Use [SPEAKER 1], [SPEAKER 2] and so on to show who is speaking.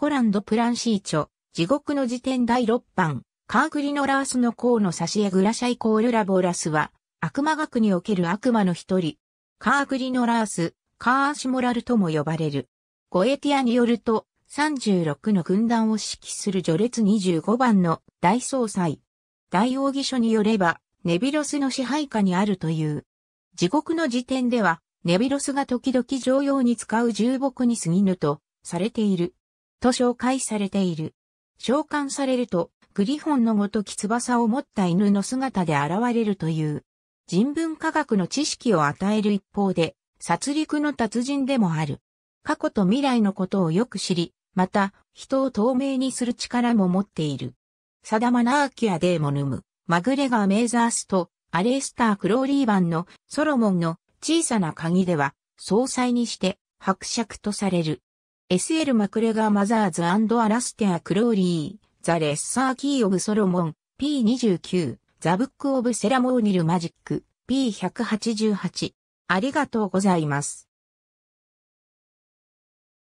[SPEAKER 1] コランド・プランシーチョ、地獄の辞典第6版、カーグリノラースの甲の差し絵グラシャイコールラボラスは、悪魔学における悪魔の一人、カーグリノラース、カーシモラルとも呼ばれる。ゴエティアによると、36の軍団を指揮する序列25番の大総裁。大王義書によれば、ネビロスの支配下にあるという。地獄の時点では、ネビロスが時々常用に使う重木に過ぎぬと、されている。と紹介されている。召喚されると、グリフォンのごとき翼を持った犬の姿で現れるという、人文科学の知識を与える一方で、殺戮の達人でもある。過去と未来のことをよく知り、また、人を透明にする力も持っている。サダマナーキア・デーモヌム、マグレガー・メイザースと、アレスター・クローリー版のソロモンの小さな鍵では、総裁にして伯爵とされる。SL マクレガーマザーズアラステア・クローリー、ザ・レッサー・キー・オブ・ソロモン、P29、ザ・ブック・オブ・セラモーニル・マジック、P188。ありがとうご
[SPEAKER 2] ざいます。